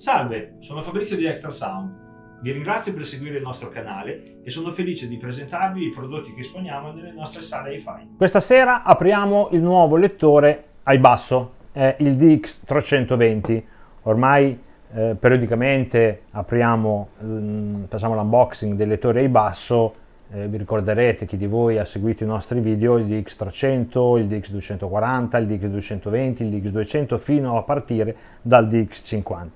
Salve, sono Fabrizio di Extra Sound. Vi ringrazio per seguire il nostro canale e sono felice di presentarvi i prodotti che esponiamo nelle nostre sale hi-fi. Questa sera apriamo il nuovo lettore ai basso, è il DX320. Ormai eh, periodicamente apriamo, mh, mm, facciamo l'unboxing del lettore ai basso eh, vi ricorderete chi di voi ha seguito i nostri video, il DX300, il DX240, il DX220, il DX200 fino a partire dal DX50.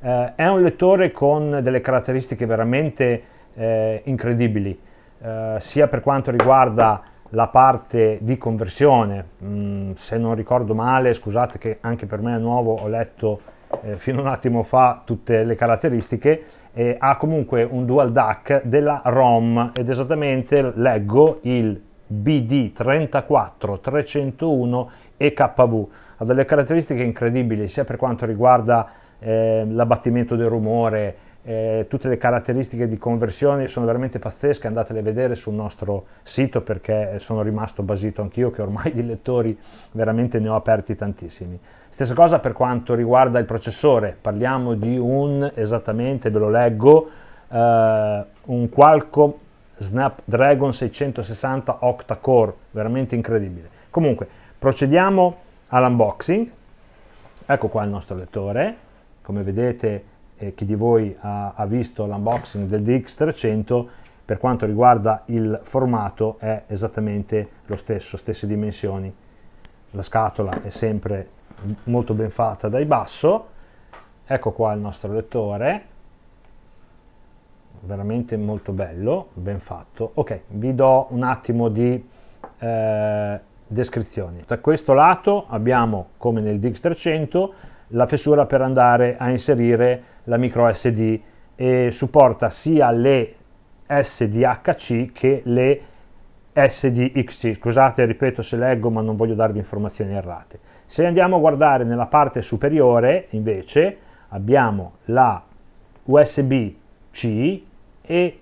Eh, è un lettore con delle caratteristiche veramente eh, incredibili, eh, sia per quanto riguarda la parte di conversione, mm, se non ricordo male, scusate che anche per me è nuovo, ho letto eh, fino a un attimo fa tutte le caratteristiche, eh, ha comunque un dual DAC della ROM ed esattamente leggo il BD34301 EKV. Ha delle caratteristiche incredibili sia per quanto riguarda eh, l'abbattimento del rumore, eh, tutte le caratteristiche di conversione sono veramente pazzesche, andatele a vedere sul nostro sito perché sono rimasto basito anch'io che ormai di lettori veramente ne ho aperti tantissimi. Stessa cosa per quanto riguarda il processore, parliamo di un, esattamente ve lo leggo, eh, un Qualcomm Snapdragon 660 octa-core, veramente incredibile. Comunque, procediamo all'unboxing. Ecco qua il nostro lettore, come vedete eh, chi di voi ha, ha visto l'unboxing del DX300 per quanto riguarda il formato è esattamente lo stesso, stesse dimensioni. La scatola è sempre molto ben fatta dai basso ecco qua il nostro lettore veramente molto bello ben fatto ok vi do un attimo di eh, descrizione da questo lato abbiamo come nel DIX 300 la fessura per andare a inserire la micro SD e supporta sia le SDHC che le SDXC, scusate ripeto se leggo ma non voglio darvi informazioni errate. Se andiamo a guardare nella parte superiore invece abbiamo la USB-C e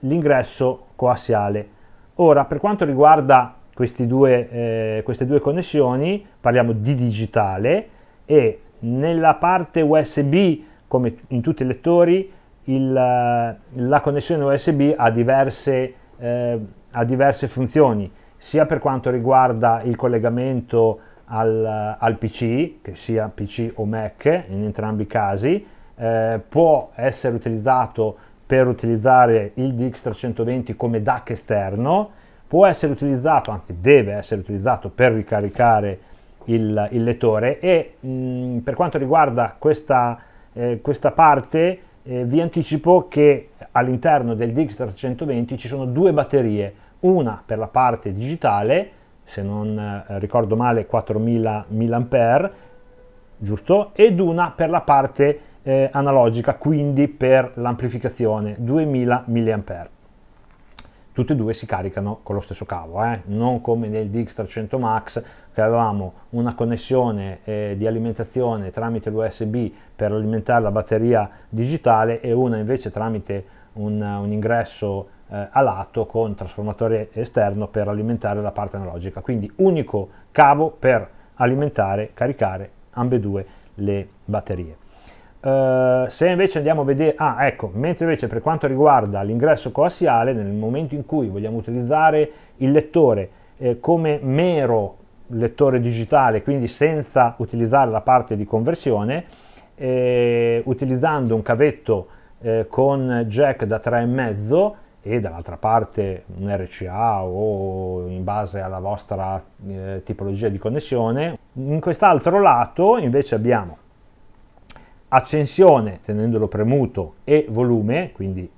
l'ingresso coassiale. Ora per quanto riguarda due, eh, queste due connessioni parliamo di digitale e nella parte USB come in tutti i lettori il, la connessione USB ha diverse eh, ha diverse funzioni, sia per quanto riguarda il collegamento al, al PC, che sia PC o Mac in entrambi i casi, eh, può essere utilizzato per utilizzare il DX320 come DAC esterno, può essere utilizzato, anzi deve essere utilizzato per ricaricare il, il lettore e mh, mm, per quanto riguarda questa, eh, questa parte eh, vi anticipo che all'interno del DX320 ci sono due batterie, una per la parte digitale, se non eh, ricordo male 4000 mAh, giusto? Ed una per la parte eh, analogica, quindi per l'amplificazione, 2000 mAh tutti e due si caricano con lo stesso cavo, eh? non come nel DX300 Max che avevamo una connessione eh, di alimentazione tramite l'USB per alimentare la batteria digitale e una invece tramite un, un ingresso eh, a lato con trasformatore esterno per alimentare la parte analogica, quindi unico cavo per alimentare, caricare ambedue le batterie. Eh, se invece andiamo a vedere, ah ecco, mentre invece per quanto riguarda l'ingresso coassiale, nel momento in cui vogliamo utilizzare il lettore eh, come mero lettore digitale, quindi senza utilizzare la parte di conversione, eh, utilizzando un cavetto eh, con jack da 3,5 e dall'altra parte un RCA o in base alla vostra eh, tipologia di connessione, in quest'altro lato invece abbiamo accensione tenendolo premuto e volume, quindi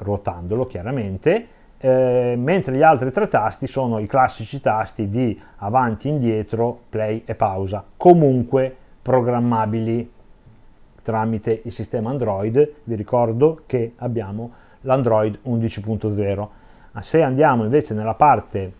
ruotandolo chiaramente, eh, mentre gli altri tre tasti sono i classici tasti di avanti, indietro, play e pausa, comunque programmabili tramite il sistema Android, vi ricordo che abbiamo l'Android 11.0. Se andiamo invece nella parte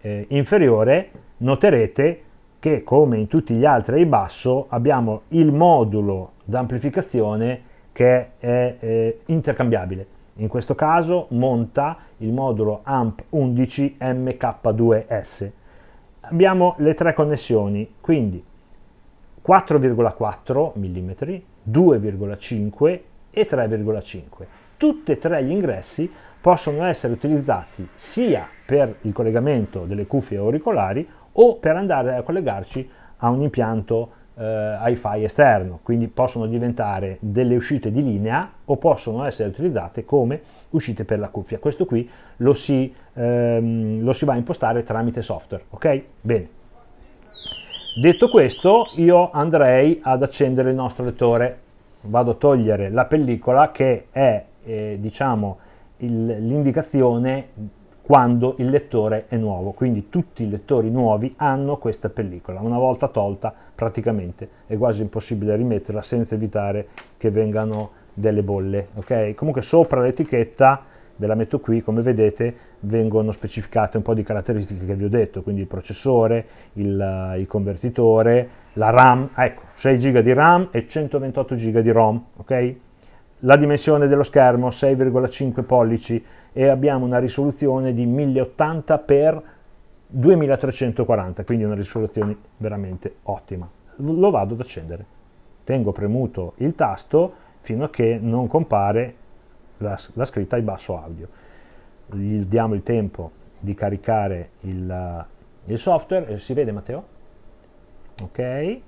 eh, inferiore, noterete che come in tutti gli altri ai basso abbiamo il modulo d'amplificazione che è eh, intercambiabile. In questo caso monta il modulo AMP11 MK2S. Abbiamo le tre connessioni, quindi 4,4 mm, 2,5 e 3,5. Tutti e tre gli ingressi possono essere utilizzati sia per il collegamento delle cuffie auricolari o per andare a collegarci a un impianto eh, hi-fi esterno, quindi possono diventare delle uscite di linea o possono essere utilizzate come uscite per la cuffia. Questo qui lo si, ehm, lo si va a impostare tramite software, ok? Bene. Detto questo, io andrei ad accendere il nostro lettore. Vado a togliere la pellicola che è, eh, diciamo, l'indicazione quando il lettore è nuovo, quindi tutti i lettori nuovi hanno questa pellicola, una volta tolta praticamente è quasi impossibile rimetterla senza evitare che vengano delle bolle, ok? Comunque sopra l'etichetta, ve la metto qui, come vedete vengono specificate un po' di caratteristiche che vi ho detto, quindi il processore, il, eh, il convertitore, la RAM, ecco, 6 GB di RAM e 128 GB di ROM, ok? la dimensione dello schermo 6,5 pollici e abbiamo una risoluzione di 1080 x 2340, quindi una risoluzione veramente ottima. Lo vado ad accendere. Tengo premuto il tasto fino a che non compare la, la scritta in basso audio. Gli diamo il tempo di caricare il, il software. Eh, si vede Matteo? Ok.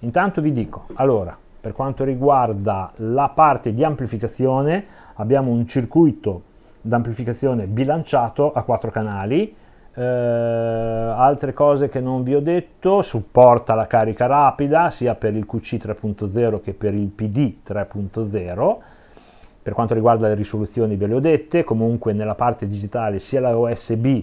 Intanto vi dico, allora, per quanto riguarda la parte di amplificazione, abbiamo un circuito d'amplificazione bilanciato a quattro canali. Eh, altre cose che non vi ho detto, supporta la carica rapida sia per il QC 3.0 che per il PD 3.0. Per quanto riguarda le risoluzioni ve le ho dette, comunque nella parte digitale sia la USB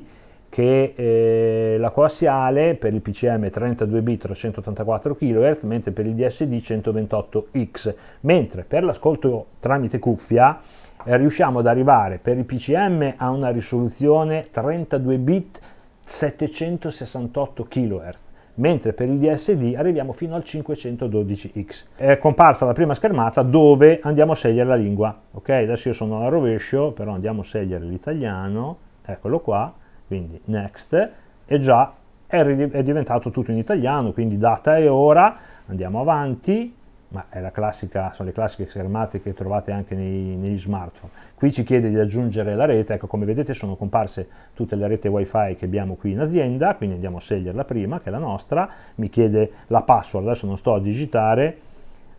che eh, la coassiale per il PCM 32 bit 384 kHz, mentre per il DSD 128X, mentre per l'ascolto tramite cuffia eh, riusciamo ad arrivare per il PCM a una risoluzione 32 bit 768 kHz mentre per il DSD arriviamo fino al 512X. È comparsa la prima schermata dove andiamo a scegliere la lingua. Ok, adesso io sono al rovescio, però andiamo a scegliere l'italiano, eccolo qua, quindi next, e già è, è diventato tutto in italiano, quindi data e ora, andiamo avanti, ma è la classica, sono le classiche schermate che trovate anche nei, negli smartphone. Qui ci chiede di aggiungere la rete, ecco come vedete sono comparse tutte le reti wifi che abbiamo qui in azienda, quindi andiamo a sceglierla prima, che è la nostra, mi chiede la password, adesso non sto a digitare,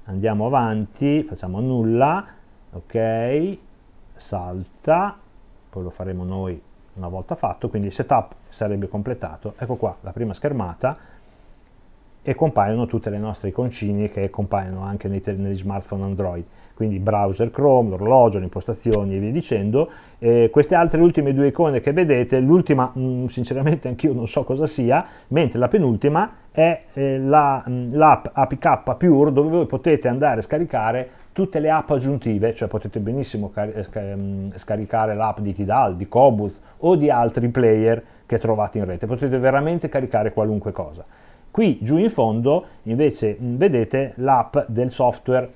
andiamo avanti, facciamo nulla, ok, salta, poi lo faremo noi una volta fatto, quindi il setup sarebbe completato, ecco qua la prima schermata e compaiono tutte le nostre iconcini che compaiono anche nei, negli smartphone Android, quindi browser Chrome, l'orologio, le impostazioni e via dicendo. E queste altre ultime due icone che vedete, l'ultima mm, sinceramente anch'io non so cosa sia, mentre la penultima è eh, mm, l'app la, APK Pure dove voi potete andare a scaricare tutte le app aggiuntive, cioè potete benissimo eh, ehm, scaricare l'app di Tidal, di Cobuz o di altri player che trovate in rete, potete veramente caricare qualunque cosa. Qui giù in fondo invece vedete l'app del software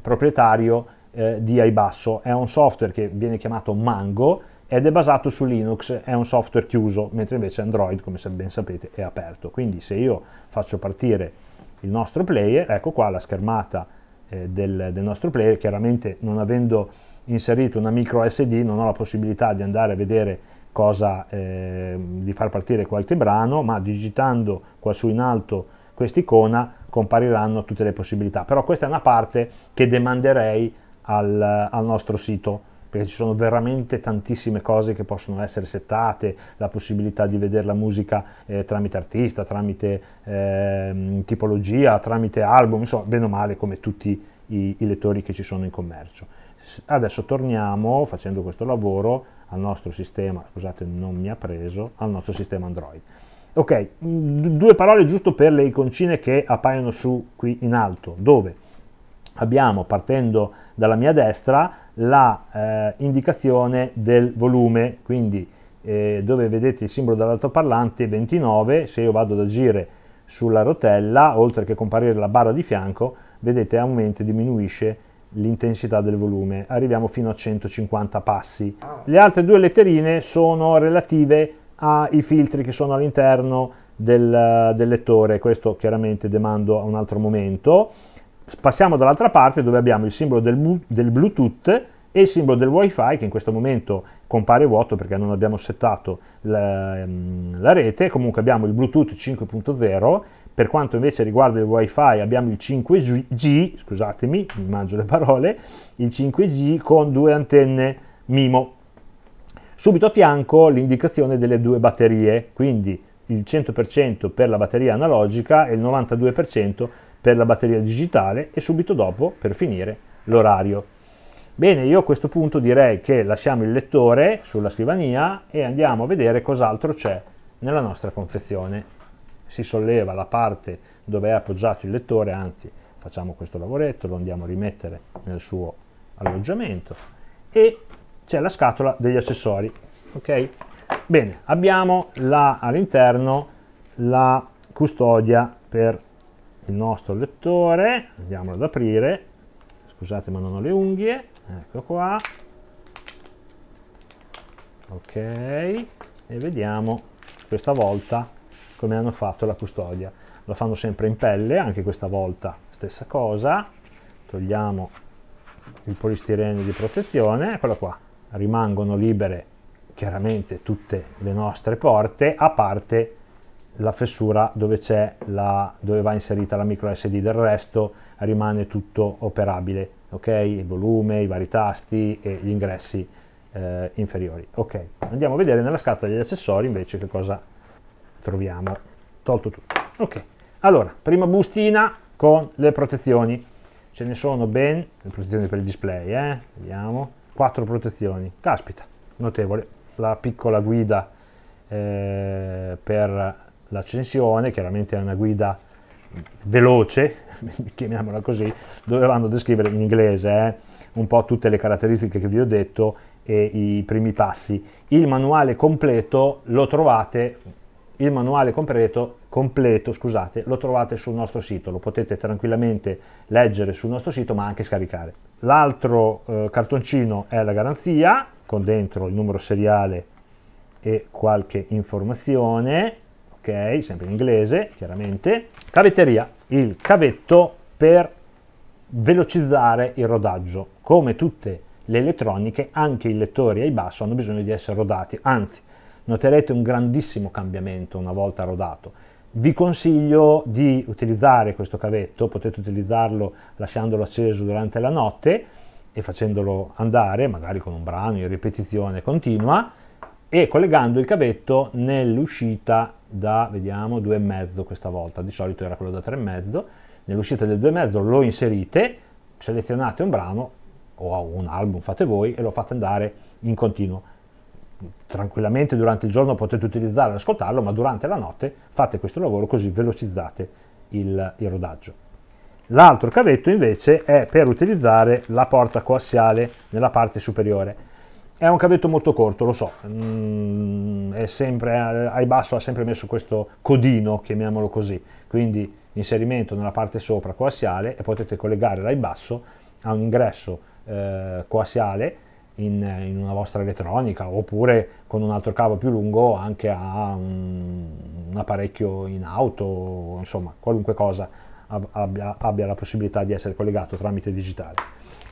proprietario eh, di iBasso, è un software che viene chiamato Mango ed è basato su Linux, è un software chiuso, mentre invece Android, come ben sapete, è aperto. Quindi se io faccio partire il nostro player, ecco qua la schermata eh, del, del, nostro player, chiaramente non avendo inserito una micro SD non ho la possibilità di andare a vedere cosa, eh, di far partire qualche brano, ma digitando quassù in alto quest'icona compariranno tutte le possibilità. Però questa è una parte che demanderei al, al nostro sito perché ci sono veramente tantissime cose che possono essere settate, la possibilità di vedere la musica eh, tramite artista, tramite eh, tipologia, tramite album, insomma, bene o male come tutti i, i lettori che ci sono in commercio. Adesso torniamo facendo questo lavoro al nostro sistema, scusate non mi ha preso, al nostro sistema Android. Ok, due parole giusto per le iconcine che appaiono su qui in alto, dove abbiamo partendo dalla mia destra l'indicazione eh, del volume, quindi eh, dove vedete il simbolo dell'altoparlante 29, se io vado ad agire sulla rotella, oltre che comparire la barra di fianco, vedete aumenta e diminuisce l'intensità del volume, arriviamo fino a 150 passi. Le altre due letterine sono relative ai filtri che sono all'interno del, del lettore, questo chiaramente demando a un altro momento passiamo dall'altra parte dove abbiamo il simbolo del, del, Bluetooth e il simbolo del Wi-Fi che in questo momento compare vuoto perché non abbiamo settato la, ehm, la rete, comunque abbiamo il Bluetooth 5.0, per quanto invece riguarda il Wi-Fi abbiamo il 5G, scusatemi, mi mangio le parole, il 5G con due antenne MIMO. Subito a fianco l'indicazione delle due batterie, quindi il 100% per la batteria analogica e il 92% per per la batteria digitale e subito dopo, per finire, l'orario. Bene, io a questo punto direi che lasciamo il lettore sulla scrivania e andiamo a vedere cos'altro c'è nella nostra confezione. Si solleva la parte dove è appoggiato il lettore, anzi facciamo questo lavoretto, lo andiamo a rimettere nel suo alloggiamento e c'è la scatola degli accessori. Ok? Bene, abbiamo all'interno la custodia per il nostro lettore, andiamolo ad aprire, scusate ma non ho le unghie, ecco qua, ok, e vediamo questa volta come hanno fatto la custodia. La fanno sempre in pelle, anche questa volta stessa cosa, togliamo il polistirene di protezione, eccolo qua, rimangono libere chiaramente tutte le nostre porte, a parte il la fessura dove, la, dove va inserita la micro SD del resto rimane tutto operabile, ok? Il volume, i vari tasti e gli ingressi eh, inferiori. Ok, andiamo a vedere nella scatola degli accessori invece che cosa troviamo. Tolto tutto. Ok, allora, prima bustina con le protezioni. Ce ne sono ben, le protezioni per il display, eh? Vediamo. quattro protezioni. Caspita, notevole. La piccola guida eh, per l'accensione, chiaramente è una guida veloce, chiamiamola così, dove vanno a descrivere in inglese eh, un po' tutte le caratteristiche che vi ho detto e i primi passi. Il manuale completo lo trovate, manuale completo, completo scusate, lo trovate sul nostro sito, lo potete tranquillamente leggere sul nostro sito ma anche scaricare. L'altro eh, cartoncino è la garanzia, con dentro il numero seriale e qualche informazione sempre in inglese, chiaramente. Cavetteria, il cavetto per velocizzare il rodaggio. Come tutte le elettroniche, anche i lettori ai basso hanno bisogno di essere rodati, anzi, noterete un grandissimo cambiamento una volta rodato. Vi consiglio di utilizzare questo cavetto, potete utilizzarlo lasciandolo acceso durante la notte e facendolo andare, magari con un brano in ripetizione continua, e collegando il cavetto nell'uscita da, vediamo, mezzo questa volta, di solito era quello da tre e mezzo nell'uscita del due e mezzo lo inserite, selezionate un brano o un album, fate voi, e lo fate andare in continuo. Tranquillamente durante il giorno potete utilizzarlo e ascoltarlo, ma durante la notte fate questo lavoro così velocizzate il, il rodaggio. L'altro cavetto invece è per utilizzare la porta coassiale nella parte superiore è un cavetto molto corto, lo so, mm, sempre, eh, ai basso ha sempre messo questo codino, chiamiamolo così, quindi inserimento nella parte sopra coassiale e potete collegare l'ai basso a un ingresso eh, coassiale in, in, una vostra elettronica oppure con un altro cavo più lungo anche a un, un apparecchio in auto, insomma qualunque cosa abbia, abbia la possibilità di essere collegato tramite digitale.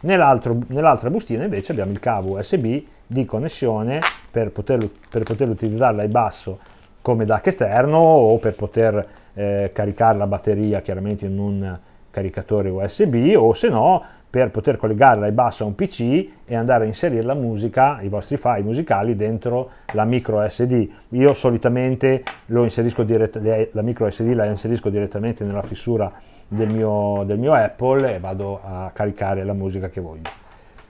Nell'altra nell bustina invece abbiamo il cavo USB di connessione per poterlo, per poterlo utilizzare dal basso come DAC esterno o per poter eh, caricare la batteria chiaramente in un caricatore USB o se no per poter collegarla ai basso a un PC e andare a inserire la musica, i vostri file musicali dentro la micro SD. Io solitamente la micro SD la inserisco direttamente nella fissura del mio, del mio Apple e vado a caricare la musica che voglio.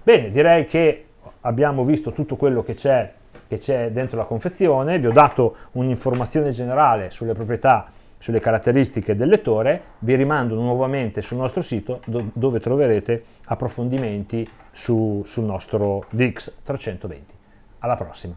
Bene, direi che abbiamo visto tutto quello che c'è che c'è dentro la confezione, vi ho dato un'informazione generale sulle proprietà, sulle caratteristiche del lettore, vi rimando nuovamente sul nostro sito do dove troverete approfondimenti su sul nostro DX320. Alla prossima!